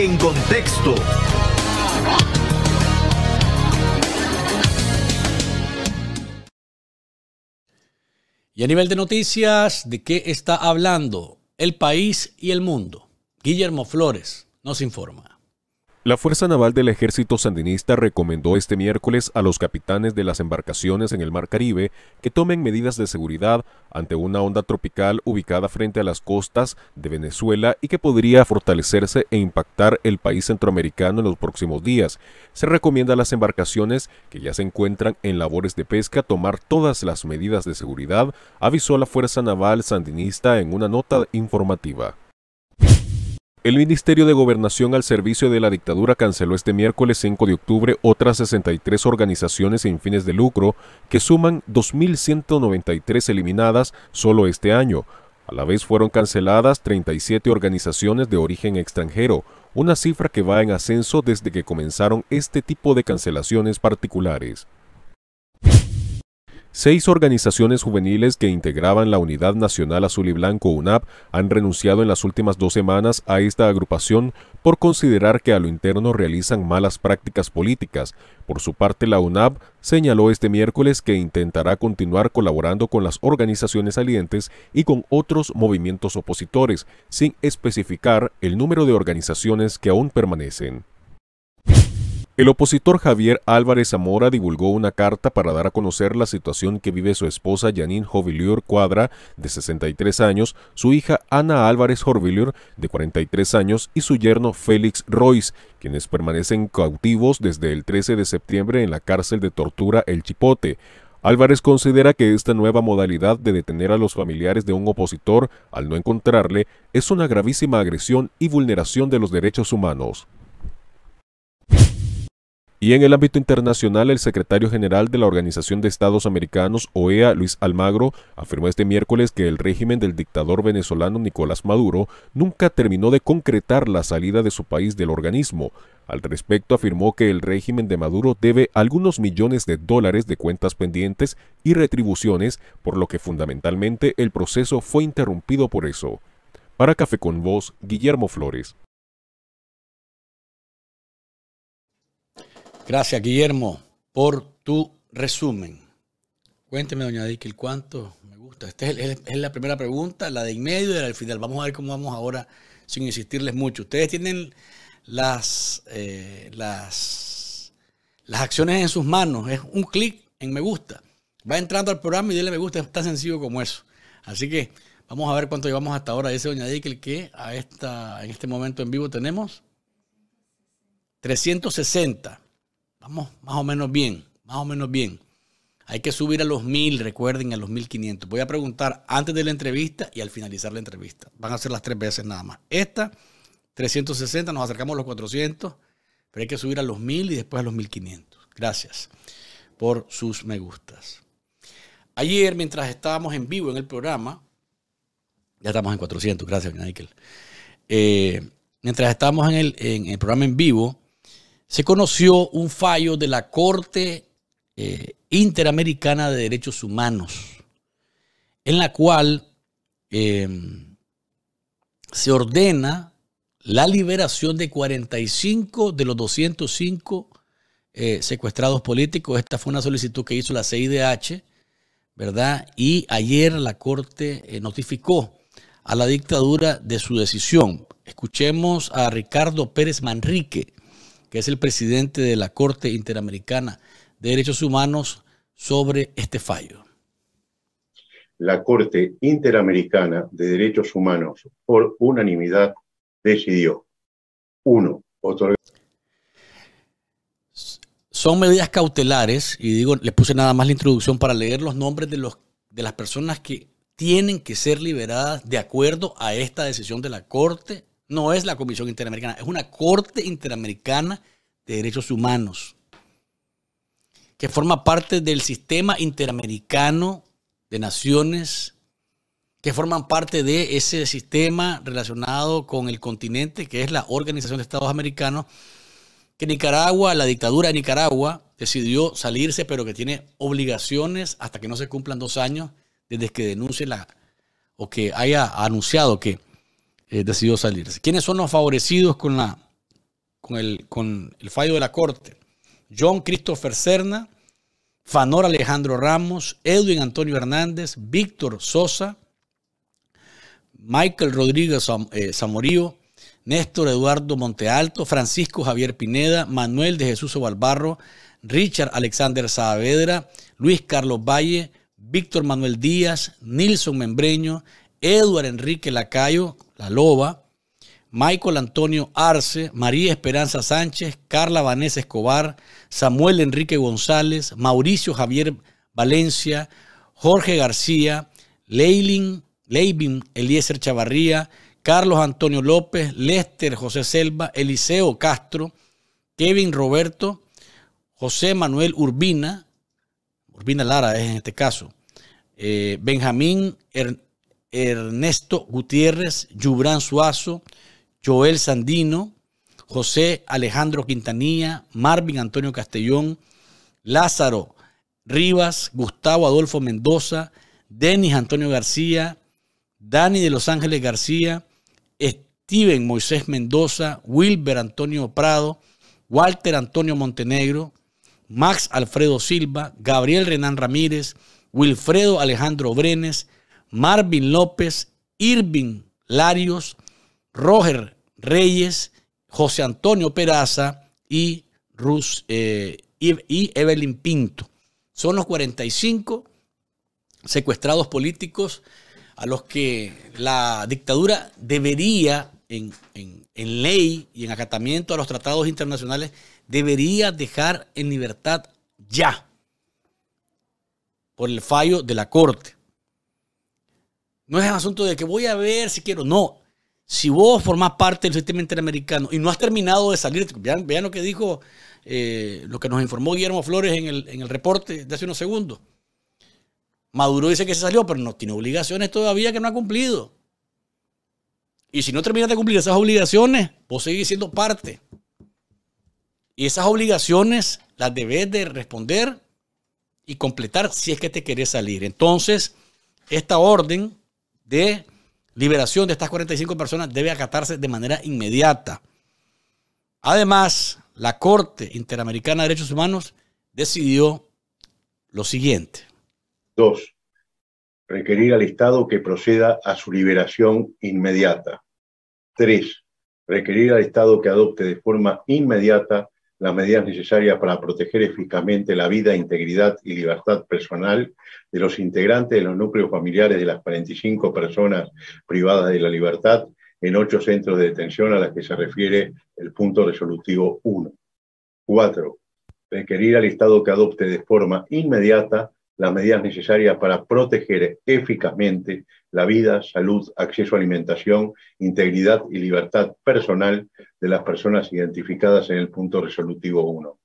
En contexto. Y a nivel de noticias, ¿de qué está hablando el país y el mundo? Guillermo Flores nos informa. La Fuerza Naval del Ejército Sandinista recomendó este miércoles a los capitanes de las embarcaciones en el Mar Caribe que tomen medidas de seguridad ante una onda tropical ubicada frente a las costas de Venezuela y que podría fortalecerse e impactar el país centroamericano en los próximos días. Se recomienda a las embarcaciones que ya se encuentran en labores de pesca tomar todas las medidas de seguridad, avisó la Fuerza Naval Sandinista en una nota informativa. El Ministerio de Gobernación al servicio de la dictadura canceló este miércoles 5 de octubre otras 63 organizaciones sin fines de lucro que suman 2.193 eliminadas solo este año. A la vez fueron canceladas 37 organizaciones de origen extranjero, una cifra que va en ascenso desde que comenzaron este tipo de cancelaciones particulares. Seis organizaciones juveniles que integraban la Unidad Nacional Azul y Blanco UNAP han renunciado en las últimas dos semanas a esta agrupación por considerar que a lo interno realizan malas prácticas políticas. Por su parte, la UNAP señaló este miércoles que intentará continuar colaborando con las organizaciones salientes y con otros movimientos opositores, sin especificar el número de organizaciones que aún permanecen. El opositor Javier Álvarez Zamora divulgó una carta para dar a conocer la situación que vive su esposa Janine Jovillur Cuadra, de 63 años, su hija Ana Álvarez Jovilior, de 43 años, y su yerno Félix Royce, quienes permanecen cautivos desde el 13 de septiembre en la cárcel de tortura El Chipote. Álvarez considera que esta nueva modalidad de detener a los familiares de un opositor al no encontrarle es una gravísima agresión y vulneración de los derechos humanos. Y en el ámbito internacional, el secretario general de la Organización de Estados Americanos, OEA, Luis Almagro, afirmó este miércoles que el régimen del dictador venezolano Nicolás Maduro nunca terminó de concretar la salida de su país del organismo. Al respecto, afirmó que el régimen de Maduro debe algunos millones de dólares de cuentas pendientes y retribuciones, por lo que fundamentalmente el proceso fue interrumpido por eso. Para Café con Voz, Guillermo Flores. Gracias, Guillermo, por tu resumen. Cuénteme, doña el ¿cuánto me gusta? Esta es, la primera pregunta, la de en medio y la del final. Vamos a ver cómo vamos ahora, sin insistirles mucho. Ustedes tienen las, eh, las, acciones en sus manos. Es un clic en me gusta. Va entrando al programa y dile me gusta. Es tan sencillo como eso. Así que vamos a ver cuánto llevamos hasta ahora. Dice doña Dickel que a esta, en este momento en vivo tenemos 360 vamos más o menos bien, más o menos bien. Hay que subir a los 1000, recuerden, a los 1500. Voy a preguntar antes de la entrevista y al finalizar la entrevista. Van a ser las tres veces nada más. Esta, 360, nos acercamos a los 400, pero hay que subir a los 1000 y después a los 1500. Gracias por sus me gustas. Ayer, mientras estábamos en vivo en el programa, ya estamos en 400, gracias, Michael. Eh, mientras estábamos en el, en el programa en vivo, se conoció un fallo de la Corte eh, Interamericana de Derechos Humanos, en la cual em, se ordena la liberación de 45 de los 205 eh, secuestrados políticos. Esta fue una solicitud que hizo la CIDH, ¿verdad? Y ayer la Corte eh, notificó a la dictadura de su decisión. Escuchemos a Ricardo Pérez Manrique que es el presidente de la Corte Interamericana de Derechos Humanos, sobre este fallo. La Corte Interamericana de Derechos Humanos, por unanimidad, decidió Uno, Otorgar... Son medidas cautelares, y digo, les puse nada más la introducción para leer los nombres de, los, de las personas que tienen que ser liberadas de acuerdo a esta decisión de la Corte. No es la Comisión Interamericana, es una Corte Interamericana de Derechos Humanos, que forma parte del sistema interamericano de naciones que forman parte de ese sistema relacionado con el continente, que es la Organización de Estados Americanos, que Nicaragua, la dictadura de Nicaragua, decidió salirse, pero que tiene obligaciones hasta que no se cumplan dos años desde que denuncie la, o que haya anunciado que eh, decidió salirse. ¿Quiénes son los favorecidos con la con el, fallo de la Corte. John Christopher Cerna, Fanor Alejandro Ramos, Edwin Antonio Hernández, Víctor Sosa, Michael Rodríguez eh, Zamorío, Néstor Eduardo Montealto, Francisco Javier Pineda, Manuel de Jesús Ovalbarro, Richard Alexander Saavedra, Luis Carlos Valle, Víctor Manuel Díaz, Nilson Membreño, Eduard Enrique Lacayo, La Loba, Michael Antonio Arce, María Esperanza Sánchez, Carla Vanessa Escobar, Samuel Enrique González, Mauricio Javier Valencia, Jorge García, Leilin, Leibin Eliezer Chavarría, Carlos Antonio López, Lester José Selva, Eliseo Castro, Kevin Roberto, José Manuel Urbina, Urbina Lara es en este caso, eh, Benjamín Ernesto Gutiérrez, Yubran Suazo, Joel Sandino, José Alejandro Quintanilla, Marvin Antonio Castellón, Lázaro Rivas, Gustavo Adolfo Mendoza, Denis Antonio García, Dani de Los Ángeles García, Steven Moisés Mendoza, Wilber Antonio Prado, Walter Antonio Montenegro, Max Alfredo Silva, Gabriel Renán Ramírez, Wilfredo Alejandro Brenes, Marvin López, Irving Larios, Roger Reyes, José Antonio Peraza y, Rus, eh, y, Evelyn Pinto. Son los 45 secuestrados políticos a los que la dictadura debería, en, en, ley y en acatamiento a los tratados internacionales, debería dejar en libertad ya, por el fallo de la Corte. No es un asunto de que voy a ver si quiero, no, si vos formás parte del sistema interamericano y no has terminado de salir, vean, lo que dijo, eh, lo que nos informó Guillermo Flores en el, en el reporte de hace unos segundos. Maduro dice que se salió, pero no tiene obligaciones todavía que no ha cumplido. Y si no terminas de cumplir esas obligaciones, vos seguís siendo parte. Y esas obligaciones las debes de responder y completar si es que te querés salir. Entonces, esta orden de liberación de estas 45 personas debe acatarse de manera inmediata. Además, la Corte Interamericana de Derechos Humanos decidió lo siguiente. Dos, requerir al Estado que proceda a su liberación inmediata. Tres, requerir al Estado que adopte de forma inmediata las medidas necesarias para proteger eficazmente la vida, integridad y libertad personal de los integrantes de los núcleos familiares de las 45 personas privadas de la libertad en ocho centros de detención a las que se refiere el punto resolutivo 1. 4. Requerir al Estado que adopte de forma inmediata las medidas necesarias para proteger eficazmente la vida, salud, acceso a alimentación, integridad y libertad personal de las personas identificadas en el punto resolutivo 1.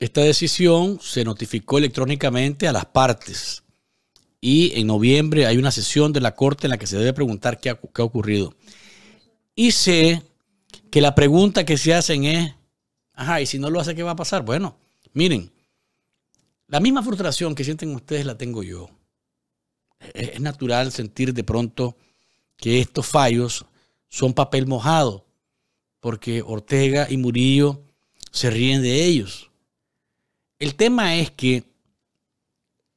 Esta decisión se notificó electrónicamente a las partes y en noviembre hay una sesión de la Corte en la que se debe preguntar qué ha, ocurrido. Y sé que la pregunta que se hacen es, ajá, ¿y si no lo hace qué va a pasar? Bueno, miren, la misma frustración que sienten ustedes la tengo yo. Es natural sentir de pronto que estos fallos son papel mojado, porque Ortega y Murillo se ríen de ellos. El tema es que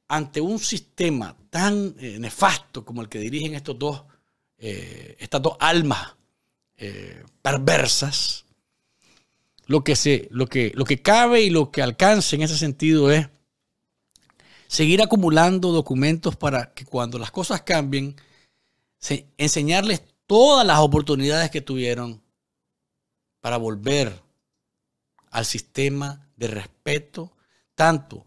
ante un sistema tan eh, nefasto como el que dirigen estos dos, eh, estas dos almas eh, perversas, lo que, se, lo, que, lo que cabe y lo que alcance en ese sentido es seguir acumulando documentos para que cuando las cosas cambien, enseñarles todas las oportunidades que tuvieron para volver al sistema de respeto, tanto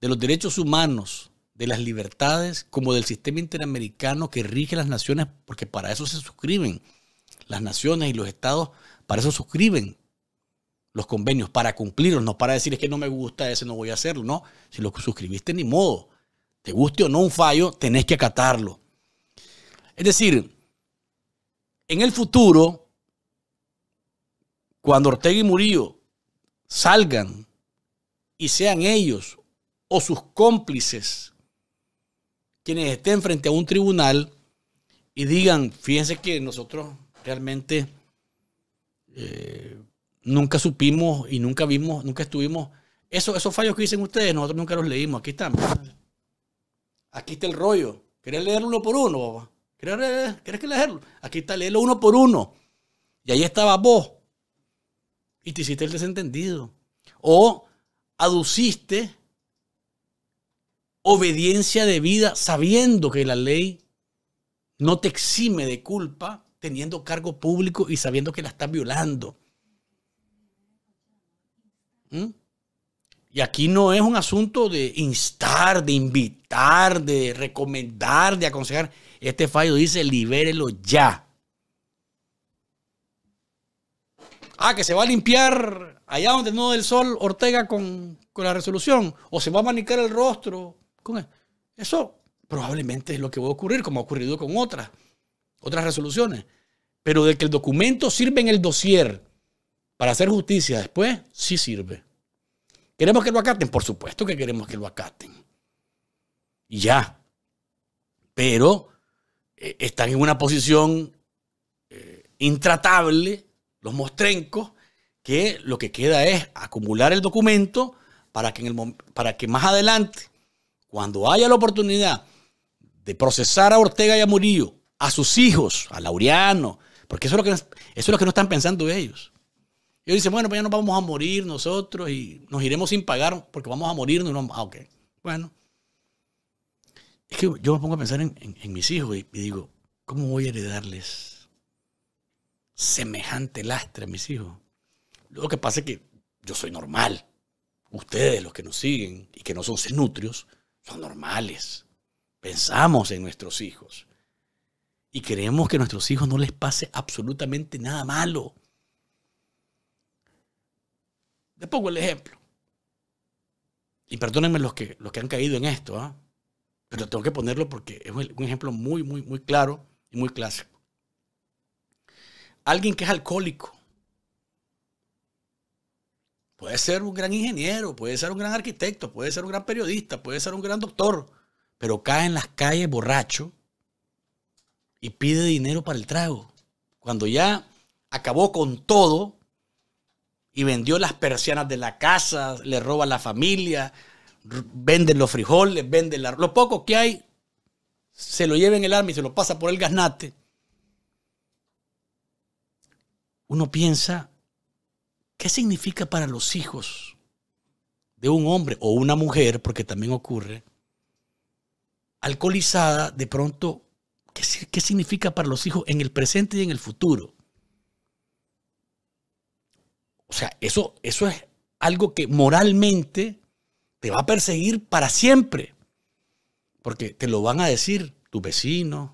de los derechos humanos, de las libertades, como del sistema interamericano que rige las naciones, porque para eso se suscriben las naciones y los estados, para eso suscriben los convenios para cumplirlos, no para decir es que no me gusta ese, no voy a hacerlo, no. Si lo suscribiste, ni modo. Te guste o no un fallo, tenés que acatarlo. Es decir, en el futuro, cuando Ortega y Murillo salgan y sean ellos o sus cómplices quienes estén frente a un tribunal y digan, fíjense que nosotros realmente eh, nunca supimos y nunca vimos, nunca estuvimos. Eso, esos fallos que dicen ustedes, nosotros nunca los leímos. Aquí están. Aquí está el rollo. ¿Querés leerlo uno por uno, ¿Querés, que leerlo? Aquí está, leerlo uno por uno. Y ahí estaba vos. Y te hiciste el desentendido. O aduciste obediencia de vida sabiendo que la ley no te exime de culpa teniendo cargo público y sabiendo que la estás violando. ¿Mm? Y aquí no es un asunto de instar, de invitar, de recomendar, de aconsejar. Este fallo dice libérelo ya. Ah, que se va a limpiar allá donde no del sol Ortega con, la resolución. O se va a manicar el rostro. eso probablemente es lo que va a ocurrir, como ha ocurrido con otras, otras resoluciones. Pero de que el documento sirve en el dossier para hacer justicia después, sí sirve. ¿Queremos que lo acaten? Por supuesto que queremos que lo acaten. Y ya. Pero eh, están en una posición eh, intratable los mostrencos que lo que queda es acumular el documento para que, en el, para que más adelante, cuando haya la oportunidad de procesar a Ortega y a Murillo, a sus hijos, a Laureano, porque eso lo que, eso es lo que no están pensando ellos. Y ellos dicen, bueno, pues ya nos vamos a morir nosotros y nos iremos sin pagar porque vamos a morirnos. ah, ok. Bueno. Es que yo me pongo a pensar en, mis hijos y, digo, ¿cómo voy a heredarles semejante lastre a mis hijos? Lo que pasa es que yo soy normal. Ustedes, los que nos siguen y que no son cenutrios, son normales. Pensamos en nuestros hijos. Y creemos que a nuestros hijos no les pase absolutamente nada malo les pongo el ejemplo. Y perdónenme los que, los que han caído en esto, ¿ah? pero tengo que ponerlo porque es un ejemplo muy, muy, muy claro y muy clásico. Alguien que es alcohólico puede ser un gran ingeniero, puede ser un gran arquitecto, puede ser un gran periodista, puede ser un gran doctor, pero cae en las calles borracho y pide dinero para el trago. Cuando ya acabó con todo, y vendió las persianas de la casa, le roba a la familia, vende los frijoles, vende lo poco que hay, se lo lleva en el arma y se lo pasa por el gasnate. Uno piensa, ¿qué significa para los hijos de un hombre o una mujer, porque también ocurre, alcoholizada, de pronto, qué significa para los hijos en el presente y en el futuro? O sea, eso, eso es algo que moralmente te va a perseguir para siempre. Porque te lo van a decir tus vecinos,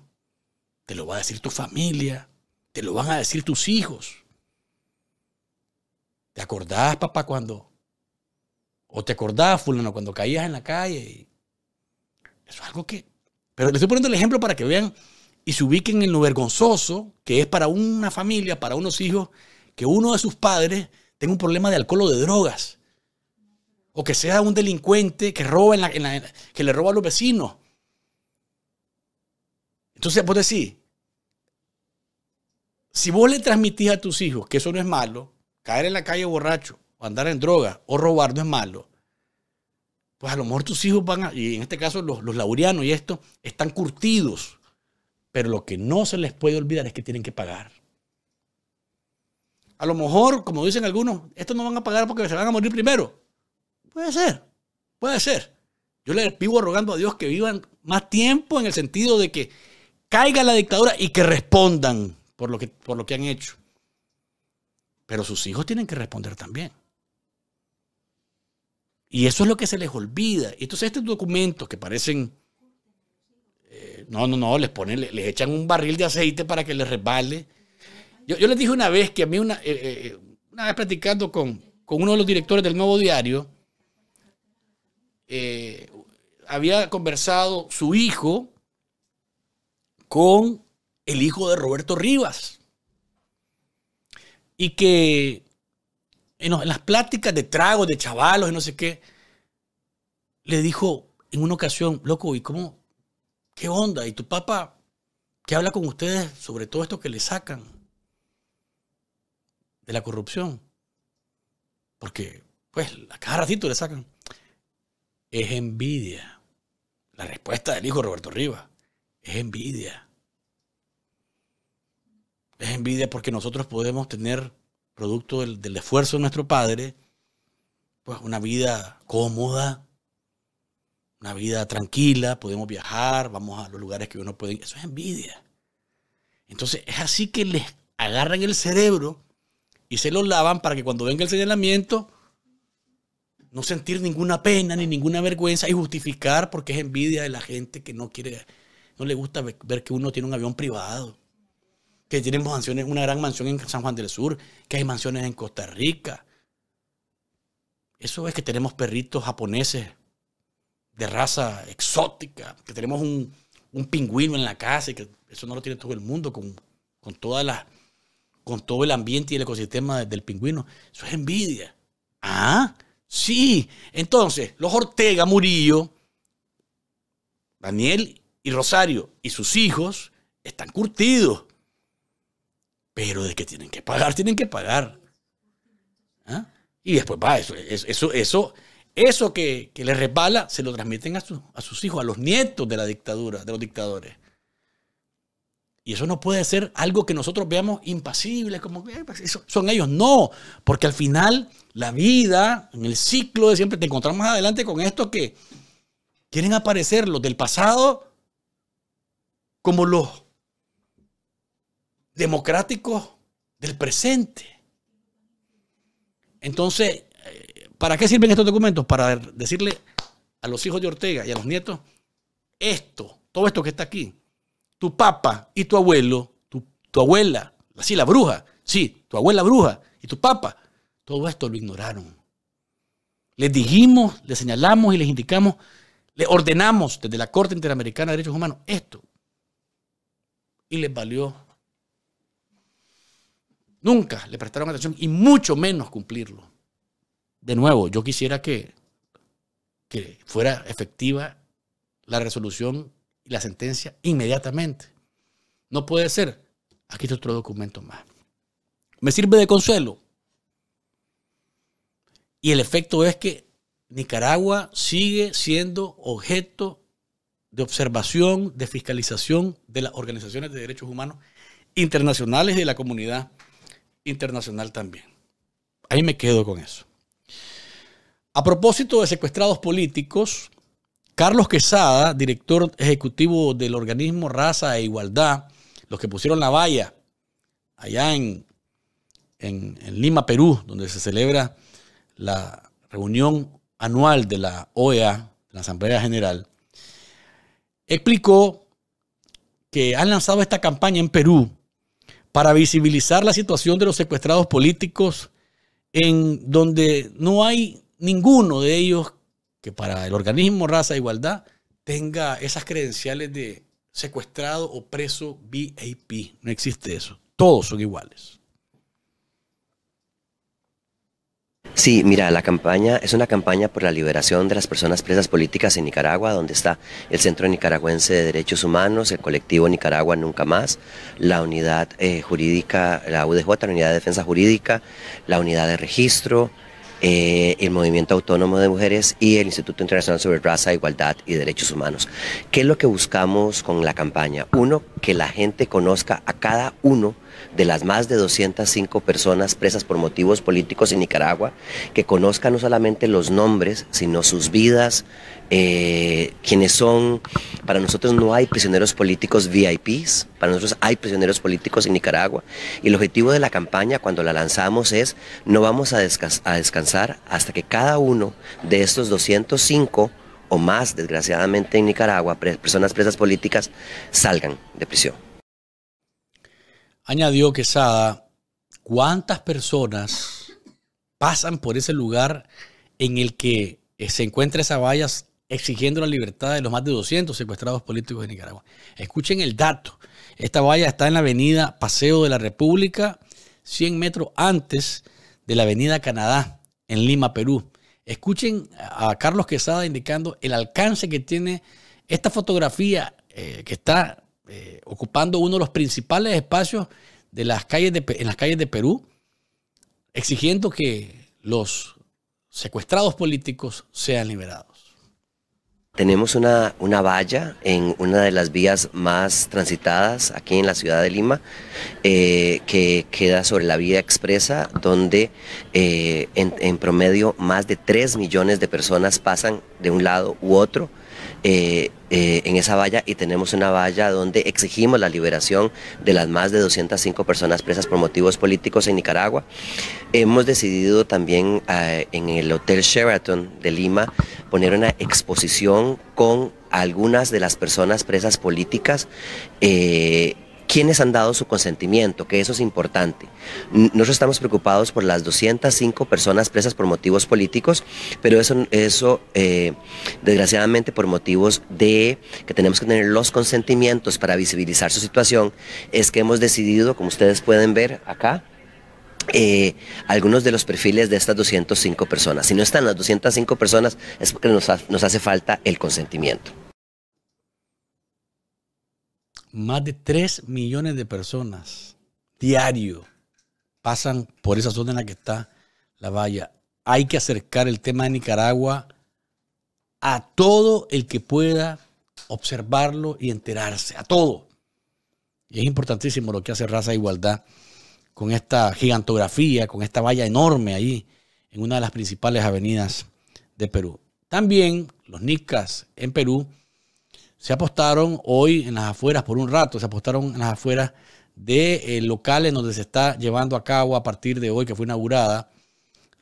te lo va a decir tu familia, te lo van a decir tus hijos. ¿Te acordás, papá, cuando? ¿O te acordás, fulano, cuando caías en la calle? Eso es algo que... Pero le estoy poniendo el ejemplo para que vean y se ubiquen en lo vergonzoso que es para una familia, para unos hijos, que uno de sus padres tengo un problema de alcohol o de drogas. O que sea un delincuente que, roba en la, que le roba a los vecinos. Entonces, vos decís, si vos le transmitís a tus hijos que eso no es malo, caer en la calle borracho, o andar en droga, o robar no es malo, pues a lo mejor tus hijos van a, y en este caso los, los y esto, están curtidos. Pero lo que no se les puede olvidar es que tienen que pagar. A lo mejor, como dicen algunos, estos no van a pagar porque se van a morir primero. Puede ser, puede ser. Yo les vivo rogando a Dios que vivan más tiempo en el sentido de que caiga la dictadura y que respondan por lo que, por lo que han hecho. Pero sus hijos tienen que responder también. Y eso es lo que se les olvida. Y entonces estos documentos que parecen... Eh, no, no, no, les ponen, les, echan un barril de aceite para que les resbale yo, les dije una vez que a mí, una, eh, eh, eh, vez platicando con, uno de los directores del Nuevo Diario, había conversado su hijo con el hijo de Roberto Rivas. Y que en, las pláticas de tragos, de chavalos y no sé qué, le dijo en una ocasión, loco, ¿y cómo? ¿Qué onda? ¿Y tu papá qué habla con ustedes sobre todo esto que le sacan? la corrupción. Porque, pues, a cada ratito le sacan. Es envidia. La respuesta del hijo Roberto Rivas es envidia. Es envidia porque nosotros podemos tener, producto del, del esfuerzo de nuestro padre, pues una vida cómoda, una vida tranquila, podemos viajar, vamos a los lugares que uno puede. Eso es envidia. Entonces, es así que les agarran el cerebro y se los lavan para que cuando venga el señalamiento no sentir ninguna pena ni ninguna vergüenza y justificar porque es envidia de la gente que no quiere, no le gusta ver que uno tiene un avión privado, que tiene mansiones, una gran mansión en San Juan del Sur, que hay mansiones en Costa Rica. Eso es que tenemos perritos japoneses de raza exótica, que tenemos un, pingüino en la casa y que eso no lo tiene todo el mundo con, con todas las con todo el ambiente y el ecosistema del pingüino. Eso es envidia. Ah, sí. Entonces, los Ortega, Murillo, Daniel y Rosario y sus hijos están curtidos. Pero de que tienen que pagar, tienen que pagar. ¿Ah? Y después va, eso, eso, eso, eso que, les resbala, se lo transmiten a, a sus hijos, a los nietos de la dictadura, de los dictadores. Y eso no puede ser algo que nosotros veamos impasible, como pues, son ellos. No, porque al final la vida, en el ciclo de siempre, te encontramos más adelante con esto que quieren aparecer los del pasado como los democráticos del presente. Entonces, eh, ¿para qué sirven estos documentos? Para decirle a los hijos de Ortega y a los nietos, esto, todo esto que está aquí, tu papá y tu abuelo, tu, abuela, así la bruja, sí, tu abuela bruja y tu papá, todo esto lo ignoraron. Les dijimos, les señalamos y les indicamos, les ordenamos desde la Corte Interamericana de Derechos Humanos esto. Y les valió. Nunca le prestaron atención y mucho menos cumplirlo. De nuevo, yo quisiera que, que fuera efectiva la resolución y la sentencia inmediatamente. No puede ser. Aquí está otro documento más. Me sirve de consuelo. Y el efecto es que Nicaragua sigue siendo objeto de observación, de fiscalización de las organizaciones de derechos humanos internacionales y de la comunidad internacional también. Ahí me quedo con eso. A propósito de secuestrados políticos, Carlos Quesada, director ejecutivo del organismo Raza e Igualdad, los que pusieron la valla allá en, Lima, Perú, donde se celebra la reunión anual de la OEA, la Asamblea General, explicó que han lanzado esta campaña en Perú para visibilizar la situación de los secuestrados políticos en donde no hay ninguno de ellos que para el organismo Raza e Igualdad tenga esas credenciales de secuestrado o preso VIP. No existe eso. Todos son iguales. Sí, mira, la campaña es una campaña por la liberación de las personas presas políticas en Nicaragua, donde está el Centro Nicaragüense de Derechos Humanos, el colectivo Nicaragua Nunca Más, la unidad eh, jurídica, la UDJ, la unidad de defensa jurídica, la unidad de registro, eh, el Movimiento Autónomo de Mujeres y el Instituto Internacional sobre Raza, Igualdad y Derechos Humanos. ¿Qué es lo que buscamos con la campaña? Uno, que la gente conozca a cada uno de las más de 205 personas presas por motivos políticos en Nicaragua, que conozcan no solamente los nombres, sino sus vidas, eh, quienes son. Para nosotros no hay prisioneros políticos VIPs, para nosotros hay prisioneros políticos en Nicaragua. Y el objetivo de la campaña cuando la lanzamos es no vamos a, a descansar hasta que cada uno de estos 205 o más, desgraciadamente en Nicaragua, personas presas políticas salgan de prisión. Añadió Quesada, ¿cuántas personas pasan por ese lugar en el que eh, se encuentra esa valla exigiendo la libertad de los más de 200 secuestrados políticos de Nicaragua? Escuchen el dato. Esta valla está en la avenida Paseo de la República, 100 metros antes de la avenida Canadá, en Lima, Perú. Escuchen a Carlos Quesada indicando el alcance que tiene esta fotografía eh, que está eh, ocupando uno de los principales espacios de las calles en las calles de Perú, exigiendo que los secuestrados políticos sean liberados. Tenemos una, valla en una de las vías más transitadas aquí en la ciudad de Lima, eh, que queda sobre la vía expresa, donde eh, en, en promedio más de 3 millones de personas pasan de un lado u otro eh, eh, en esa valla y tenemos una valla donde exigimos la liberación de las más de 205 personas presas por motivos políticos en Nicaragua. Hemos decidido también ah, en el Hotel Sheraton de Lima poner una exposición con algunas de las personas presas políticas eh, quiénes han dado su consentimiento, que eso es importante. Nosotros estamos preocupados por las 205 personas presas por motivos políticos, pero eso, eso eh, desgraciadamente por motivos de que tenemos que tener los consentimientos para visibilizar su situación, es que hemos decidido, como ustedes pueden ver acá, eh, algunos de los perfiles de estas 205 personas. Si no están las 205 personas es porque nos hace falta el consentimiento más de 3 millones de personas diario pasan por esa zona en la que está la valla. Hay que acercar el tema de Nicaragua a todo el que pueda observarlo y enterarse, a todo. Y es importantísimo lo que hace Raza Igualdad con esta gigantografía, con esta valla enorme ahí en una de las principales avenidas de Perú. También los nicas en Perú se apostaron hoy en las afueras, por un rato, se apostaron en las afueras de eh, local en donde se está llevando a cabo a partir de hoy, que fue inaugurada,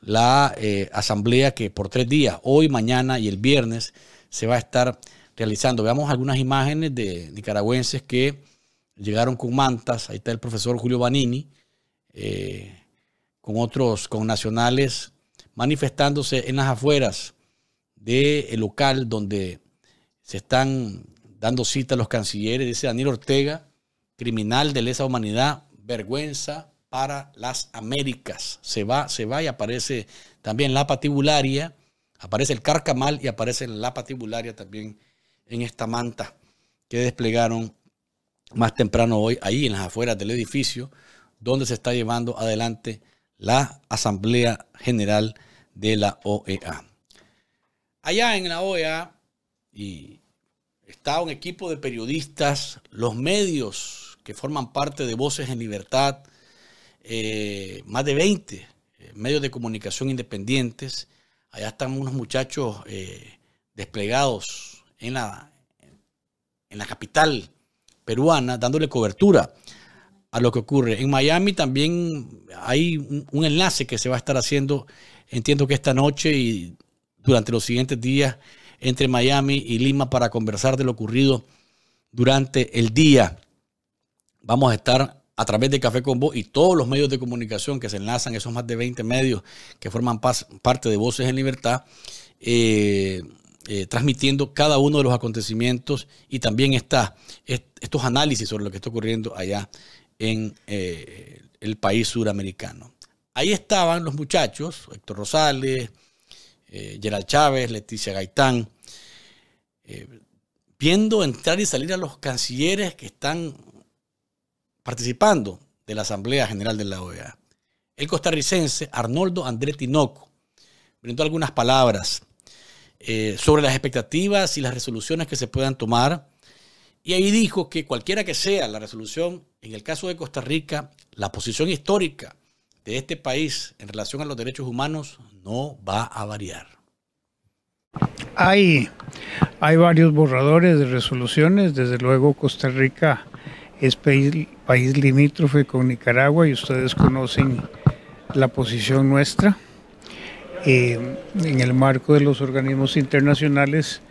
la eh, asamblea que por tres días, hoy, mañana y el viernes, se va a estar realizando. Veamos algunas imágenes de nicaragüenses que llegaron con mantas. Ahí está el profesor Julio Banini, eh, con otros con nacionales manifestándose en las afueras del local donde se están dando cita a los cancilleres, dice Daniel Ortega, criminal de lesa humanidad, vergüenza para las Américas. Se va, se va y aparece también la patibularia, aparece el carcamal y aparece la patibularia también en esta manta que desplegaron más temprano hoy ahí en las afueras del edificio donde se está llevando adelante la Asamblea General de la OEA. Allá en la OEA, y está un equipo de periodistas, los medios que forman parte de Voces en Libertad, eh, más de 20 eh, medios de comunicación independientes. Allá están unos muchachos eh, desplegados en la, en la capital peruana, dándole cobertura a lo que ocurre. En Miami también hay un enlace que se va a estar haciendo, entiendo que esta noche y durante los siguientes días, entre Miami y Lima para conversar de lo ocurrido durante el día. Vamos a estar a través de Café con Voz y todos los medios de comunicación que se enlazan, esos más de 20 medios que forman parte de Voces en Libertad, eh, eh, transmitiendo cada uno de los acontecimientos y también está estos análisis sobre lo que está ocurriendo allá en eh, el país suramericano. Ahí estaban los muchachos, Héctor Rosales, eh, Gerald Chávez, Leticia Gaitán, eh, viendo entrar y salir a los cancilleres que están participando de la Asamblea General de la OEA. El costarricense Arnoldo André Tinoco brindó algunas palabras eh, sobre las expectativas y las resoluciones que se puedan tomar. Y ahí dijo que cualquiera que sea la resolución, en el caso de Costa Rica, la posición histórica este país en relación a los derechos humanos no va a variar. Hay, hay varios borradores de resoluciones, desde luego Costa Rica es país, limítrofe con Nicaragua y ustedes conocen la posición nuestra. Eh, en el marco de los organismos internacionales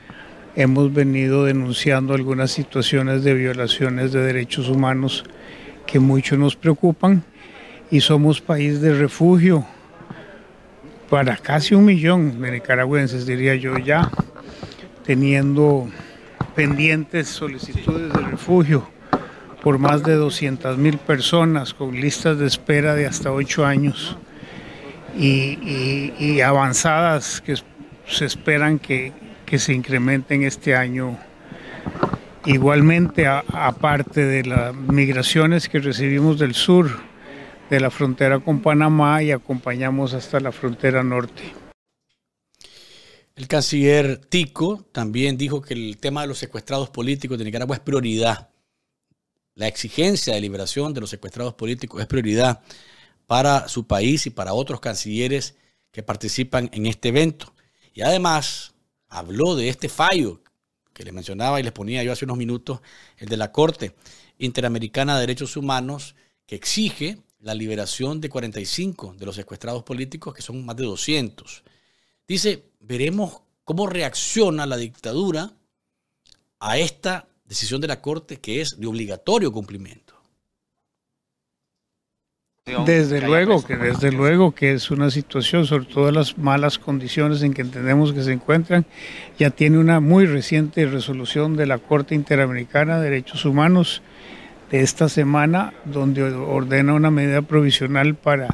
hemos venido denunciando algunas situaciones de violaciones de derechos humanos que mucho nos preocupan y somos país de refugio para casi un millón de nicaragüenses, diría yo ya, teniendo pendientes solicitudes de refugio por más de 200 mil personas con listas de espera de hasta ocho años y, avanzadas que se esperan que, que, se incrementen este año. Igualmente, aparte de las migraciones que recibimos del sur, de la frontera con Panamá y acompañamos hasta la frontera norte. El canciller Tico también dijo que el tema de los secuestrados políticos de Nicaragua es prioridad. La exigencia de liberación de los secuestrados políticos es prioridad para su país y para otros cancilleres que participan en este evento. Y además habló de este fallo que les mencionaba y les ponía yo hace unos minutos, el de la Corte Interamericana de Derechos Humanos, que exige la liberación de 45 de los secuestrados políticos, que son más de 200. Dice, veremos cómo reacciona la dictadura a esta decisión de la Corte que es de obligatorio cumplimiento. Desde luego, que desde luego que es una situación, sobre todo las malas condiciones en que entendemos que se encuentran, ya tiene una muy reciente resolución de la Corte Interamericana de Derechos Humanos de esta semana, donde ordena una medida provisional para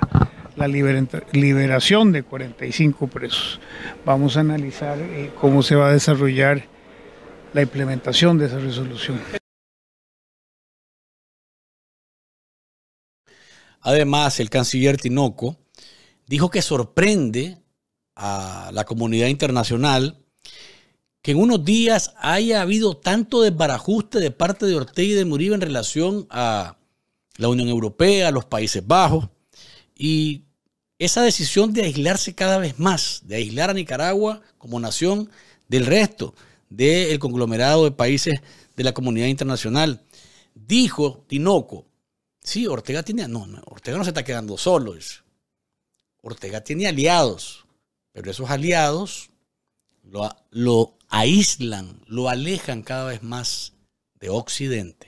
la liberación de 45 presos. Vamos a analizar eh, cómo se va a desarrollar la implementación de esa resolución. Además, el canciller Tinoco dijo que sorprende a la comunidad internacional que en unos días haya habido tanto desbarajuste de parte de Ortega y de Muriba en relación a la Unión Europea, a los Países Bajos, y esa decisión de aislarse cada vez más, de aislar a Nicaragua como nación del resto del conglomerado de países de la comunidad internacional. Dijo Tinoco, sí, Ortega tiene, no, Ortega no se está quedando solo, Ortega tiene aliados, pero esos aliados lo, lo aíslan, lo alejan cada vez más de Occidente.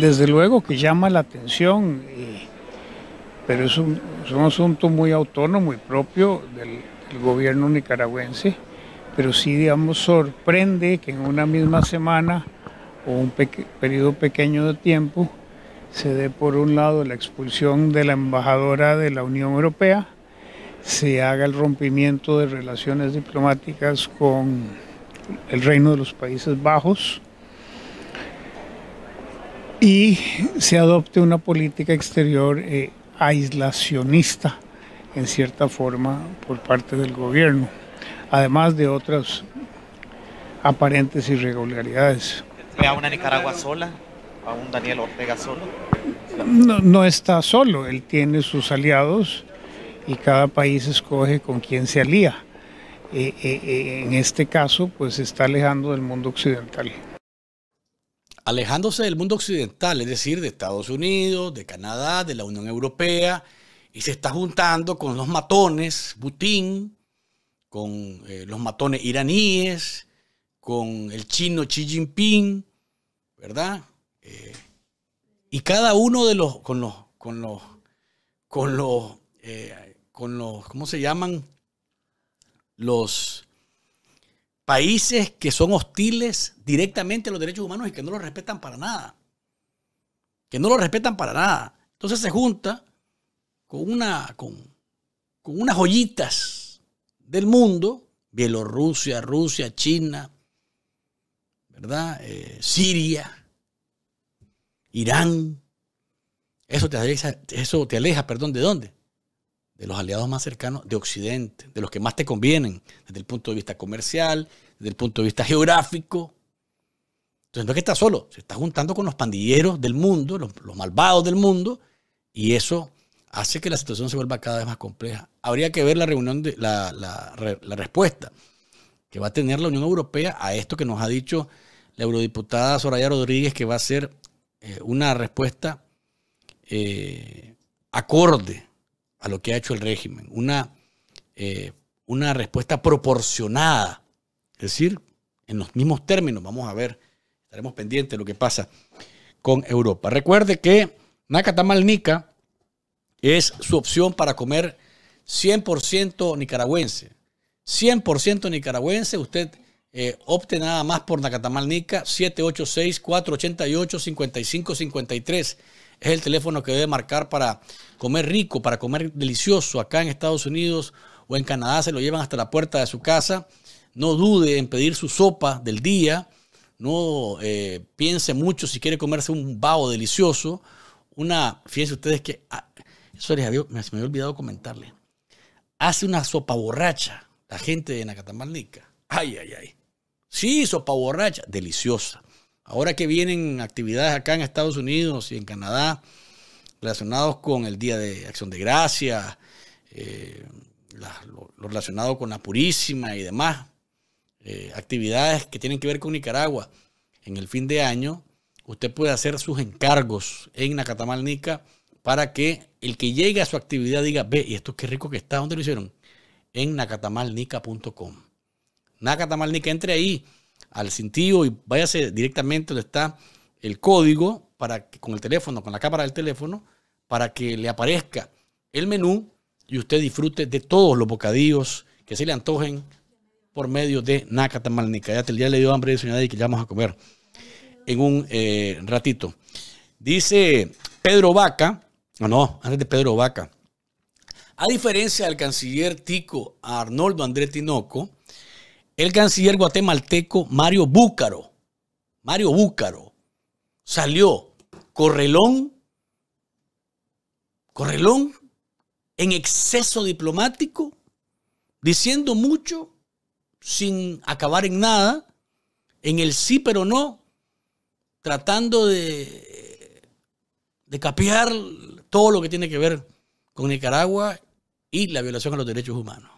Desde luego que llama la atención, eh, pero es un, asunto muy autónomo y propio del, gobierno nicaragüense, pero sí, digamos, sorprende que en una misma semana o un periodo pequeño de tiempo se dé por un lado la expulsión de la embajadora de la Unión Europea, se haga el rompimiento de relaciones diplomáticas con el Reino de los Países Bajos y se adopte una política exterior eh, aislacionista en cierta forma por parte del gobierno, además de otras aparentes irregularidades. a una Nicaragua sola? ¿A un Daniel Ortega solo? no está solo, él tiene sus aliados y cada país escoge con quién se alía. Eh, eh, eh, en este caso, pues se está alejando del mundo occidental. Alejándose del mundo occidental, es decir, de Estados Unidos, de Canadá, de la Unión Europea, y se está juntando con los matones, Putin, con los matones iraníes, con el chino Xi Jinping, ¿verdad? y cada uno de los, con los, con los, con los con los, ¿cómo se llaman? Los países que son hostiles directamente a los derechos humanos y que no los respetan para nada. Que no los respetan para nada. Entonces se junta con, una, con, unas joyitas del mundo, Bielorrusia, Rusia, China, ¿verdad? Eh, Siria, Irán. Eso te eso te aleja, perdón, ¿de dónde? de los aliados más cercanos de Occidente, de los que más te convienen desde el punto de vista comercial, desde el punto de vista geográfico. Entonces no es que estás solo, se está juntando con los pandilleros del mundo, los, malvados del mundo, y eso hace que la situación se vuelva cada vez más compleja. Habría que ver la reunión, de, la, respuesta que va a tener la Unión Europea a esto que nos ha dicho la eurodiputada Soraya Rodríguez, que va a ser eh, una respuesta eh, acorde a lo que ha hecho el régimen, una, eh, una respuesta proporcionada, es decir, en los mismos términos, vamos a ver, estaremos pendientes de lo que pasa con Europa. Recuerde que Nacatamalnica es su opción para comer 100% nicaragüense. 100% nicaragüense, usted eh, opte nada más por Nacatamalnica 786-488-5553 es el teléfono que debe marcar para comer rico, para comer delicioso. Acá en Estados Unidos o en Canadá se lo llevan hasta la puerta de su casa. No dude en pedir su sopa del día. No eh, piense mucho si quiere comerse un vaho delicioso. Una, fíjense ustedes que, ah, eso les me, había olvidado comentarle. Hace una sopa borracha la gente de Nacatamalica. Ay, ay, ay. Sí, sopa borracha, deliciosa. Ahora que vienen actividades acá en Estados Unidos y en Canadá relacionados con el Día de Acción de Gracia, eh, lo, relacionado con la Purísima y demás, eh, actividades que tienen que ver con Nicaragua, en el fin de año, usted puede hacer sus encargos en Nacatamalnica para que el que llegue a su actividad diga, ve, y esto qué rico que está, ¿dónde lo hicieron? En nacatamalnica.com. Nacatamalnica, entre ahí al cintillo y váyase directamente donde está el código para que, con el teléfono, con la cámara del teléfono, para que le aparezca el menú y usted disfrute de todos los bocadillos que se le antojen por medio de Nacatamalnica. Ya, día le dio hambre de señora y que ya vamos a comer en un eh, ratito. Dice Pedro Vaca, no, ah, no, antes de Pedro Vaca. A diferencia del canciller Tico Arnoldo André Tinoco, el canciller guatemalteco Mario Búcaro, Mario Búcaro, salió correlón, correlón, en exceso diplomático, diciendo mucho sin acabar en nada, en el sí pero no, tratando de, de capear todo lo que tiene que ver con Nicaragua y la violación a los derechos humanos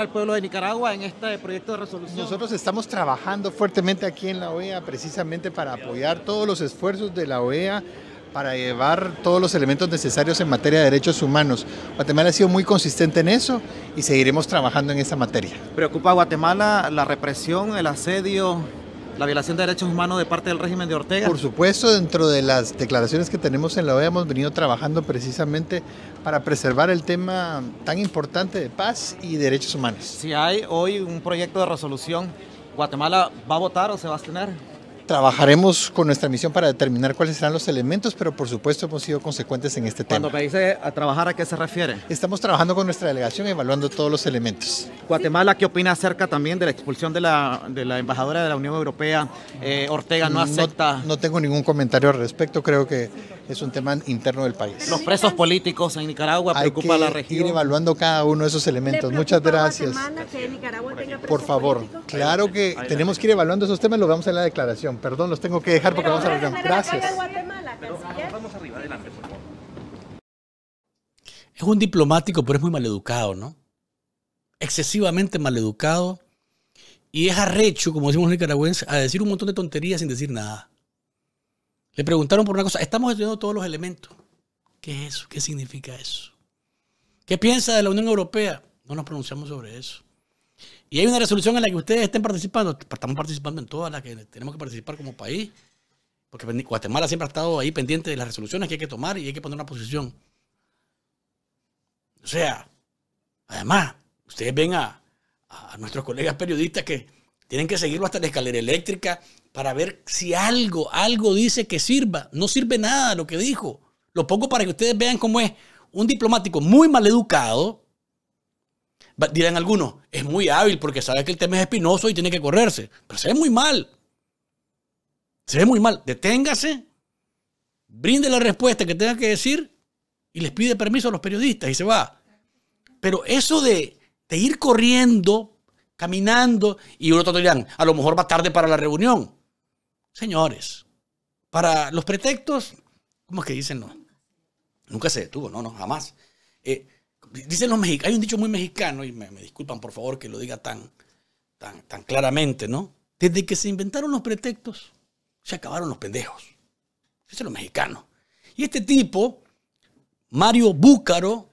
al pueblo de Nicaragua en este proyecto de resolución? Nosotros estamos trabajando fuertemente aquí en la OEA precisamente para apoyar todos los esfuerzos de la OEA para llevar todos los elementos necesarios en materia de derechos humanos. Guatemala ha sido muy consistente en eso y seguiremos trabajando en esa materia. ¿Preocupa a Guatemala la represión, el asedio la violación de derechos humanos de parte del régimen de Ortega. Por supuesto, dentro de las declaraciones que tenemos en la OEA hemos venido trabajando precisamente para preservar el tema tan importante de paz y derechos humanos. Si hay hoy un proyecto de resolución, ¿Guatemala va a votar o se va a abstener? Trabajaremos con nuestra misión para determinar cuáles serán los elementos, pero por supuesto hemos sido consecuentes en este tema. Cuando me dice a trabajar, ¿a qué se refiere? Estamos trabajando con nuestra delegación evaluando todos los elementos. Guatemala, ¿qué opina acerca también de la expulsión de la, embajadora de la Unión Europea? Eh, Ortega no acepta. no tengo ningún comentario al respecto, creo que es un tema interno del país. Los presos políticos en Nicaragua preocupan preocupa a la región. ir evaluando cada uno de esos elementos. Muchas gracias. Por favor, claro que tenemos que ir evaluando esos temas, lo vamos en la declaración. Perdón, los tengo que dejar porque vamos a hablar. Gracias. Es un diplomático, pero es muy maleducado, ¿no? Excesivamente maleducado. Y es arrecho, como decimos los nicaragüenses, a decir un montón de tonterías sin decir nada. Le preguntaron por una cosa. Estamos estudiando todos los elementos. ¿Qué es eso? ¿Qué significa eso? ¿Qué piensa de la Unión Europea? No nos pronunciamos sobre eso. Y hay una resolución en la que ustedes estén participando. Pues, estamos participando en todas las que tenemos que participar como país. Porque pues, Guatemala siempre ha estado ahí pendiente de las resoluciones que hay que tomar y hay que poner una posición. O sea, además, ustedes ven a, a nuestros colegas periodistas que tienen que seguirlo hasta la escalera eléctrica para ver si algo, algo dice que sirva. No sirve nada lo que dijo. Lo pongo para que ustedes vean cómo es un diplomático muy mal educado. Dirán algunos, es muy hábil porque sabe que el tema es espinoso y tiene que correrse. Pero se ve muy mal. Se ve muy mal. Deténgase, brinde la respuesta que tenga que decir y les pide permiso a los periodistas y se va. Pero eso de, de ir corriendo caminando y uno te dirán, a lo mejor va tarde para la reunión. Señores, para los pretextos, ¿cómo es que dicen no? Nunca se detuvo, no, no, jamás. Eh, dicen los mexicanos, hay un dicho muy mexicano, y me, disculpan por favor que lo diga tan, tan, tan claramente, ¿no? Desde que se inventaron los pretextos, se acabaron los pendejos. Dicen los mexicanos. Y este tipo, Mario Búcaro,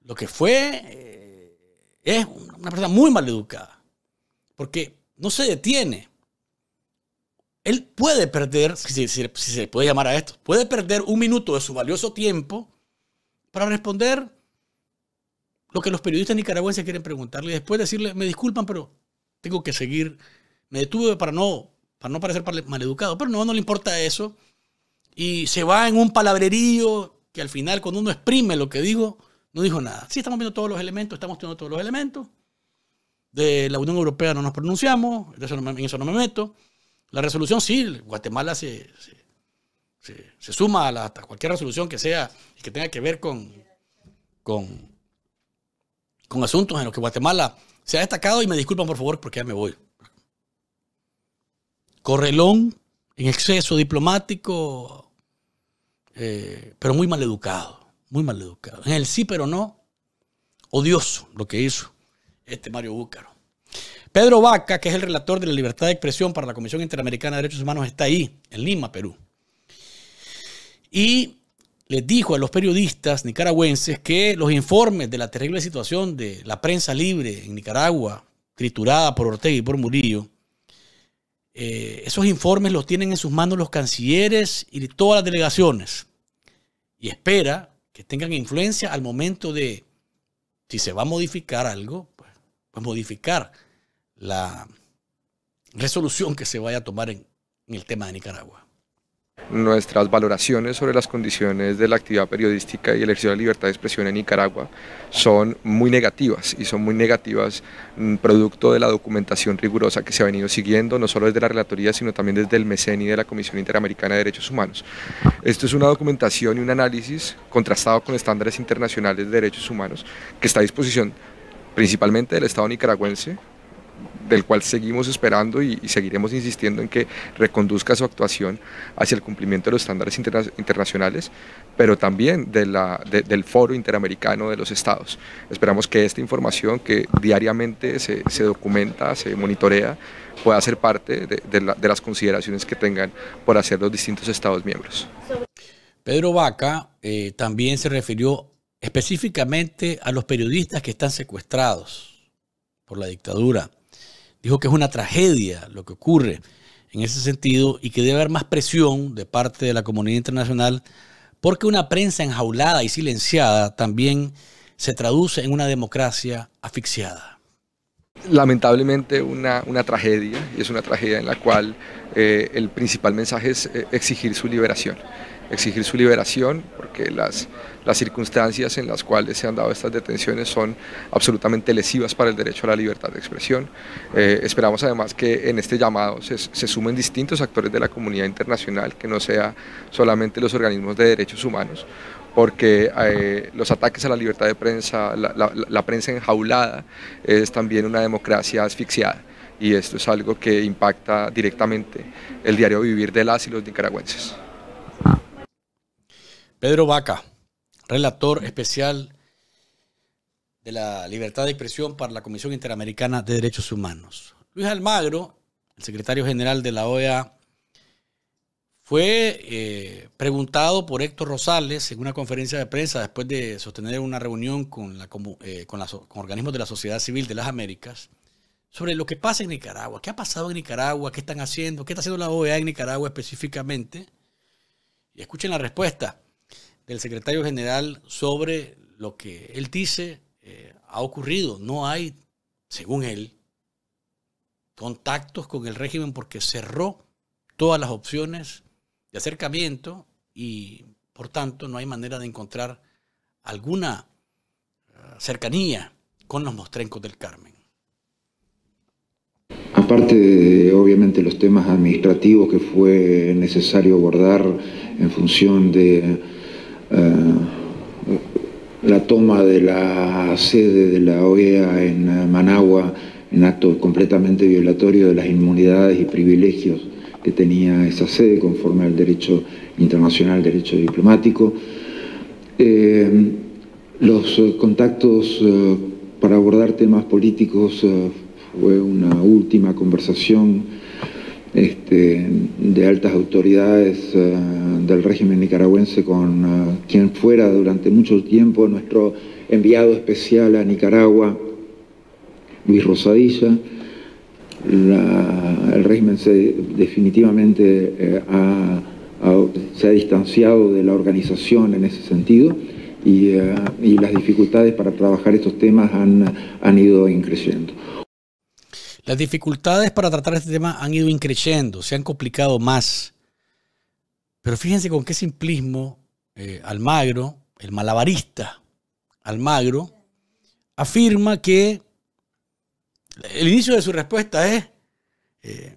lo que fue eh, es una persona muy mal educada, porque no se detiene. Él puede perder, si, se puede llamar a esto, puede perder un minuto de su valioso tiempo para responder lo que los periodistas nicaragüenses quieren preguntarle y después decirle, me disculpan, pero tengo que seguir. Me detuve para no, para no parecer maleducado, pero no, no le importa eso. Y se va en un palabrerío que al final cuando uno exprime lo que digo, no dijo nada. Sí, estamos viendo todos los elementos, estamos teniendo todos los elementos. De la Unión Europea no nos pronunciamos, en eso no me, meto. La resolución sí, Guatemala se, suma a, cualquier resolución que sea que tenga que ver con, con, con asuntos en los que Guatemala se ha destacado y me disculpan por favor porque ya me voy. Correlón en exceso diplomático, eh, pero muy mal educado muy mal educado. En el sí, pero no, odioso lo que hizo este Mario Búcaro. Pedro Vaca, que es el relator de la libertad de expresión para la Comisión Interamericana de Derechos Humanos, está ahí, en Lima, Perú. Y les dijo a los periodistas nicaragüenses que los informes de la terrible situación de la prensa libre en Nicaragua, triturada por Ortega y por Murillo, eh, esos informes los tienen en sus manos los cancilleres y todas las delegaciones. Y espera que tengan influencia al momento de, si se va a modificar algo, pues, modificar la resolución que se vaya a tomar en el tema de Nicaragua nuestras valoraciones sobre las condiciones de la actividad periodística y el ejercicio de la libertad de expresión en Nicaragua son muy negativas y son muy negativas mm, producto de la documentación rigurosa que se ha venido siguiendo, no solo desde la Relatoría, sino también desde el y de la Comisión Interamericana de Derechos Humanos. Esto es una documentación y un análisis contrastado con estándares internacionales de derechos humanos que está a disposición principalmente del Estado nicaragüense, del cual seguimos esperando y, seguiremos insistiendo en que reconduzca su actuación hacia el cumplimiento de los estándares internacionales, pero también del Foro Interamericano de los Estados. Esperamos que esta información que diariamente se, documenta, se monitorea, pueda ser parte de, las consideraciones que tengan por hacer los distintos Estados miembros. Pedro Vaca eh, también se refirió específicamente a los periodistas que están secuestrados por la dictadura. Dijo que es una tragedia lo que ocurre en ese sentido y que debe haber más presión de parte de la comunidad internacional porque una prensa enjaulada y silenciada también se traduce en una democracia asfixiada. Lamentablemente una, una tragedia y es una tragedia en la cual eh, el principal mensaje es eh, exigir su liberación exigir su liberación, porque las, circunstancias en las cuales se han dado estas detenciones son absolutamente lesivas para el derecho a la libertad de expresión. Eh, esperamos además que en este llamado se, sumen distintos actores de la comunidad internacional, que no sea solamente los organismos de derechos humanos, porque eh, los ataques a la libertad de prensa, la, la prensa enjaulada, es también una democracia asfixiada y esto es algo que impacta directamente el diario vivir de las y los nicaragüenses. Pedro Vaca, relator especial de la libertad de expresión para la Comisión Interamericana de Derechos Humanos. Luis Almagro, el secretario general de la OEA, fue eh, preguntado por Héctor Rosales en una conferencia de prensa después de sostener una reunión con, la, eh, organismos de la sociedad civil de las Américas sobre lo que pasa en Nicaragua, qué ha pasado en Nicaragua, qué están haciendo, qué está haciendo la OEA en Nicaragua específicamente. Y escuchen la respuesta el secretario general sobre lo que él dice eh, ha ocurrido. No hay, según él, contactos con el régimen porque cerró todas las opciones de acercamiento y, por tanto, no hay manera de encontrar alguna eh, cercanía con los mostrencos del Carmen. Aparte de, obviamente, los temas administrativos que fue necesario abordar en función de eh, la toma de la sede de la OEA en eh, Managua en acto completamente violatorio de las inmunidades y privilegios que tenía esa sede conforme al derecho internacional, derecho diplomático. Eh, los contactos para abordar temas políticos fue una última conversación este, de altas autoridades eh, del régimen nicaragüense con eh, quien fuera durante mucho tiempo nuestro enviado especial a Nicaragua, Luis Rosadilla. el régimen se, definitivamente eh, se ha distanciado de la organización en ese sentido y, las dificultades para trabajar estos temas han, han ido increciendo. Las dificultades para tratar este tema han ido increyendo, se han complicado más. Pero fíjense con qué simplismo eh, Almagro, el malabarista Almagro, afirma que el inicio de su respuesta es, eh,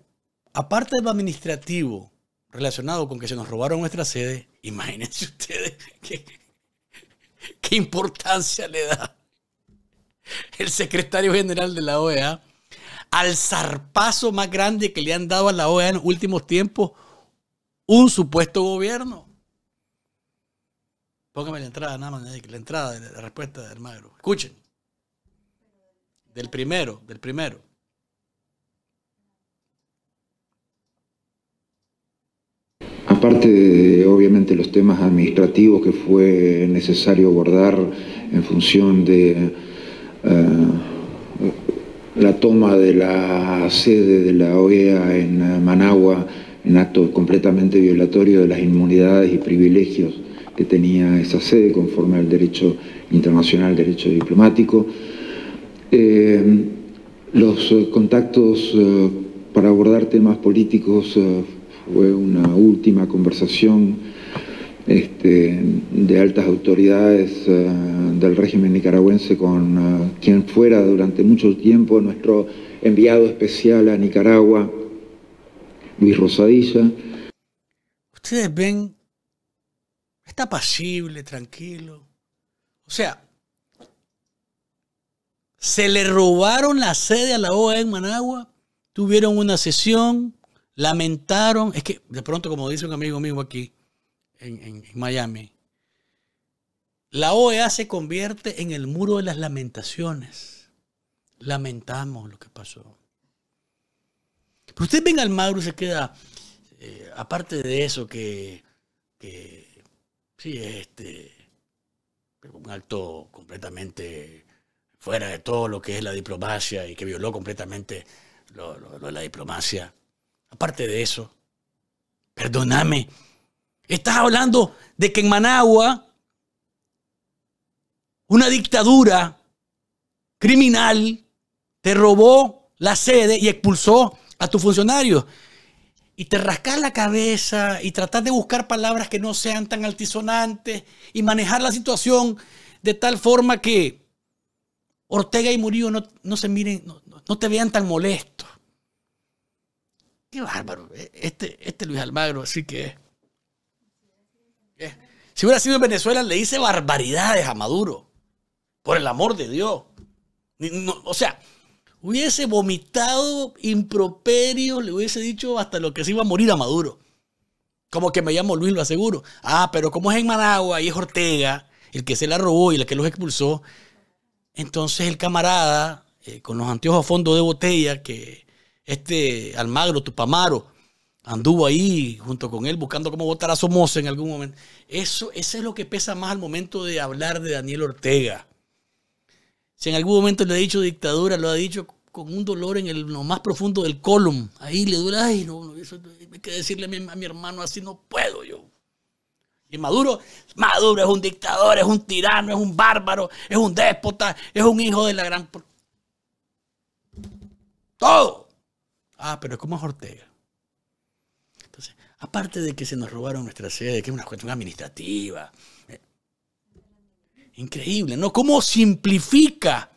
aparte de lo administrativo relacionado con que se nos robaron nuestra sede, imagínense ustedes qué importancia le da el secretario general de la OEA al zarpazo más grande que le han dado a la OEA en los últimos tiempos un supuesto gobierno. Póngame la entrada, nada más, la entrada, de la respuesta del magro. Escuchen. Del primero, del primero. aparte de obviamente los temas administrativos que fue necesario abordar en función de eh, la toma de la sede de la OEA en eh, Managua en acto completamente violatorio de las inmunidades y privilegios que tenía esa sede conforme al derecho internacional, derecho diplomático. Eh, los eh, contactos para abordar temas políticos fue una última conversación este, de altas autoridades eh, del régimen nicaragüense con eh, quien fuera durante mucho tiempo nuestro enviado especial a Nicaragua, Luis Rosadilla. Ustedes ven, está pasible, tranquilo. O sea, se le robaron la sede a la OEA en Managua, tuvieron una sesión, lamentaron, es que de pronto, como dice un amigo mío aquí, en, Miami, la OEA se convierte en el muro de las lamentaciones. Lamentamos lo que pasó. Pero usted venga al Magro y se queda, eh, aparte de eso, que, que sí, este, un acto completamente fuera de todo lo que es la diplomacia y que violó completamente lo de la diplomacia. Aparte de eso, perdóname, Estás hablando de que en Managua una dictadura criminal te robó la sede y expulsó a tus funcionarios. Y te rascas la cabeza y tratas de buscar palabras que no sean tan altisonantes y manejar la situación de tal forma que Ortega y Murillo no, se miren, no, te vean tan molesto. Qué bárbaro. Eh, este, este Luis Almagro, así que es. Si hubiera sido en Venezuela, le hice barbaridades a Maduro. Por el amor de Dios. o sea, hubiese vomitado improperios, le hubiese dicho hasta lo que se iba a morir a Maduro. Como que me llamo Luis, lo aseguro. Ah, pero como es en Managua y es Ortega, el que se la robó y el que los expulsó, entonces el camarada, eh, con los anteojos a fondo de botella, que este Almagro, Tupamaro, anduvo ahí junto con él buscando cómo votar a Somoza en algún momento. Eso, es lo que pesa más al momento de hablar de Daniel Ortega. Si en algún momento le ha dicho dictadura, lo ha dicho con un dolor en el, lo más profundo del colon. Ahí le duele, ay, no, eso, hay que decirle a mi, hermano así, no puedo yo. Y Maduro, Maduro es un dictador, es un tirano, es un bárbaro, es un déspota, es un hijo de la gran... Todo. Ah, pero es como es Ortega. Aparte de que se nos robaron nuestra sede, que es una cuestión administrativa. Eh, increíble, ¿no? ¿Cómo simplifica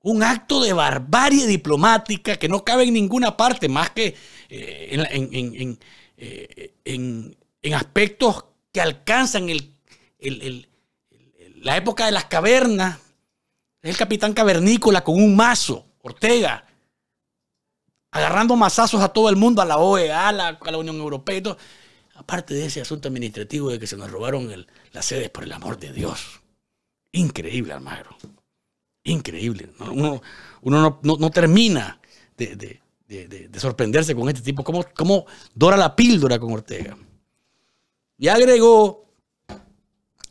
un acto de barbarie diplomática que no cabe en ninguna parte más que eh, eh, en, aspectos que alcanzan el, la época de las cavernas? Es el capitán cavernícola con un mazo, Ortega agarrando masazos a todo el mundo, a la OEA, a la, Unión Europea y todo. Aparte de ese asunto administrativo de que se nos robaron las sedes, por el amor de Dios. Increíble, Almagro. Increíble. Uno, no, termina de, sorprenderse con este tipo. como ¿Cómo dora la píldora con Ortega? Y agregó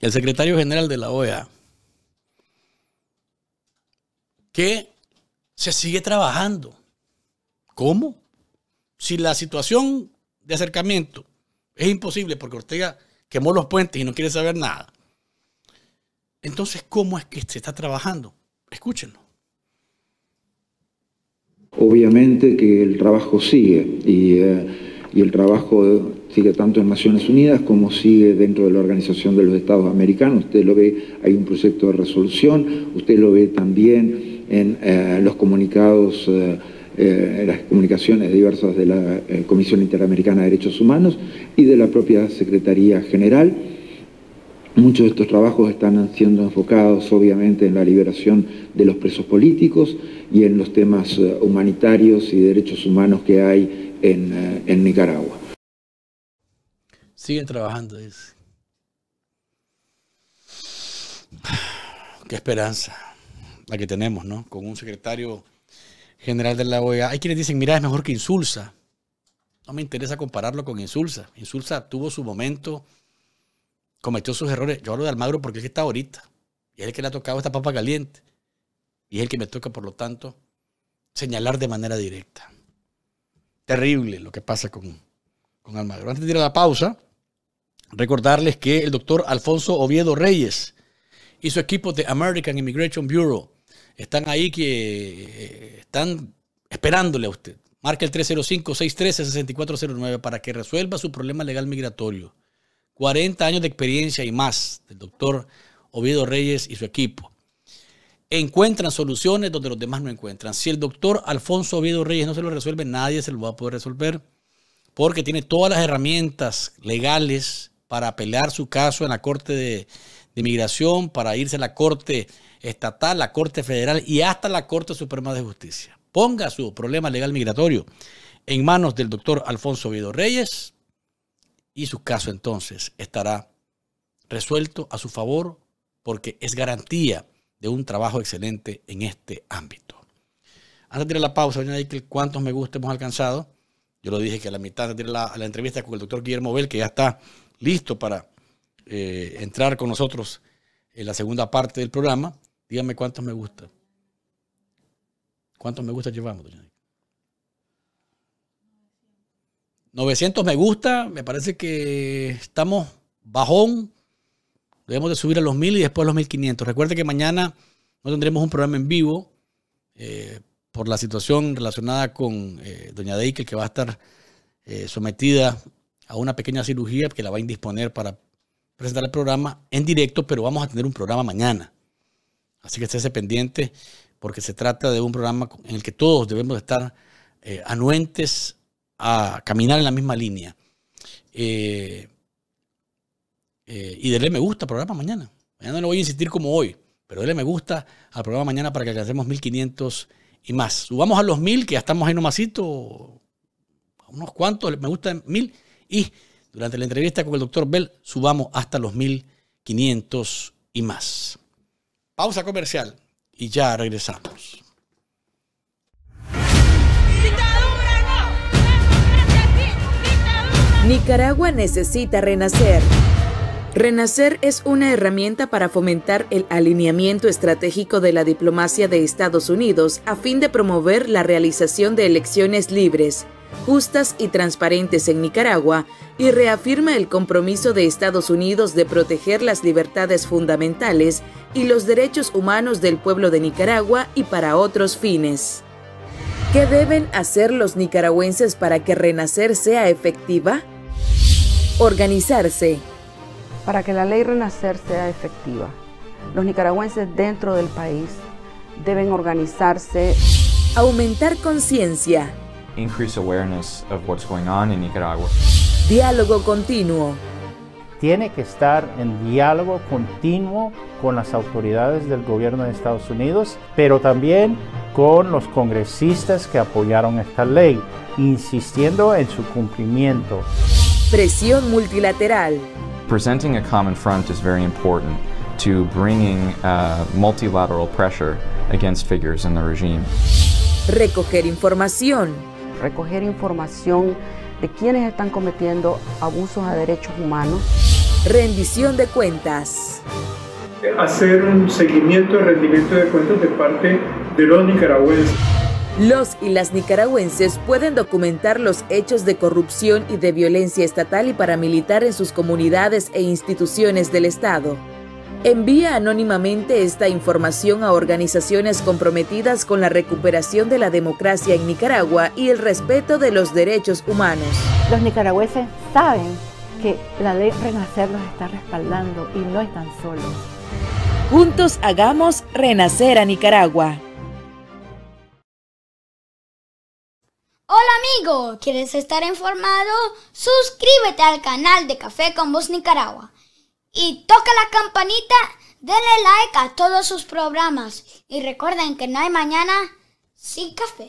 el secretario general de la OEA que se sigue trabajando ¿Cómo? Si la situación de acercamiento es imposible porque Ortega quemó los puentes y no quiere saber nada. Entonces, ¿cómo es que se está trabajando? Escúchenlo. Obviamente que el trabajo sigue eh, y, el trabajo sigue tanto en Naciones Unidas como sigue dentro de la Organización de los Estados Americanos. Usted lo ve, hay un proyecto de resolución, usted lo ve también en eh, los comunicados. Eh, eh, las comunicaciones diversas de la eh, Comisión Interamericana de Derechos Humanos y de la propia Secretaría General. Muchos de estos trabajos están siendo enfocados obviamente en la liberación de los presos políticos y en los temas eh, humanitarios y derechos humanos que hay en, en Nicaragua. Siguen trabajando, dice. Qué esperanza la que tenemos, ¿no? Con un secretario general de la OEA. Hay quienes dicen, mira, es mejor que Insulsa. No me interesa compararlo con Insulsa. Insulsa tuvo su momento, cometió sus errores. Yo hablo de Almagro porque es el que está ahorita. Y es el que le ha tocado esta papa caliente. Y es el que me toca, por lo tanto, señalar de manera directa. Terrible lo que pasa con, con Almagro. Antes de ir a la pausa, recordarles que el doctor Alfonso Oviedo Reyes y su equipo de American Immigration Bureau están ahí que eh, están esperándole a usted. Marque el 305-613-6409 para que resuelva su problema legal migratorio. 40 años de experiencia y más del doctor Oviedo Reyes y su equipo. Encuentran soluciones donde los demás no encuentran. Si el doctor Alfonso Oviedo Reyes no se lo resuelve, nadie se lo va a poder resolver porque tiene todas las herramientas legales para apelar su caso en la Corte de, de Migración, para irse a la Corte estatal, la Corte Federal y hasta la Corte Suprema de Justicia. Ponga su problema legal migratorio en manos del doctor Alfonso Vido Reyes y su caso entonces estará resuelto a su favor porque es garantía de un trabajo excelente en este ámbito. Antes de tirar la pausa, voy a decir cuántos me gusta hemos alcanzado. Yo lo dije que a la mitad de la, entrevista con el doctor Guillermo Bell, que ya está listo para eh, entrar con nosotros en la segunda parte del programa. Dígame cuántos me gusta. ¿Cuántos me gusta llevamos, doña 900 me gusta, me parece que estamos bajón. Debemos de subir a los 1000 y después a los 1500. Recuerde que mañana no tendremos un programa en vivo eh, por la situación relacionada con eh, doña Deike que va a estar eh, sometida a una pequeña cirugía que la va a indisponer para presentar el programa en directo, pero vamos a tener un programa mañana. Así que estése pendiente porque se trata de un programa en el que todos debemos estar eh, anuentes a caminar en la misma línea. Eh, eh, y denle me gusta al programa mañana. Mañana no voy a insistir como hoy, pero denle me gusta al programa mañana para que alcancemos 1500 y más. Subamos a los 1000, que ya estamos ahí nomasito, a unos cuantos, me gusta 1000. Y durante la entrevista con el doctor Bell, subamos hasta los 1500 y más. Pausa comercial y ya regresamos. Nicaragua necesita renacer. Renacer es una herramienta para fomentar el alineamiento estratégico de la diplomacia de Estados Unidos a fin de promover la realización de elecciones libres, justas y transparentes en Nicaragua y reafirma el compromiso de Estados Unidos de proteger las libertades fundamentales y los derechos humanos del pueblo de Nicaragua y para otros fines. ¿Qué deben hacer los nicaragüenses para que Renacer sea efectiva? Organizarse. Para que la ley Renacer sea efectiva, los nicaragüenses dentro del país deben organizarse. Aumentar conciencia increase awareness of what's going on in Nicaragua. Diálogo continuo. Tiene que estar en diálogo continuo con las autoridades del gobierno de Estados Unidos, pero también con los congresistas que apoyaron esta ley, insistiendo en su cumplimiento. Presión multilateral. Presenting a common front is very important to bringing uh, multilateral pressure against figures in the regime. Recoger información recoger información de quienes están cometiendo abusos a derechos humanos. Rendición de cuentas. Hacer un seguimiento de rendimiento de cuentas de parte de los nicaragüenses. Los y las nicaragüenses pueden documentar los hechos de corrupción y de violencia estatal y paramilitar en sus comunidades e instituciones del Estado envía anónimamente esta información a organizaciones comprometidas con la recuperación de la democracia en Nicaragua y el respeto de los derechos humanos. Los nicaragüenses saben que la ley Renacer los está respaldando y no están solos. Juntos hagamos renacer a Nicaragua. Hola amigo, ¿quieres estar informado? Suscríbete al canal de Café con Voz Nicaragua y toca la campanita, denle like a todos sus programas y recuerden que no hay mañana sin café.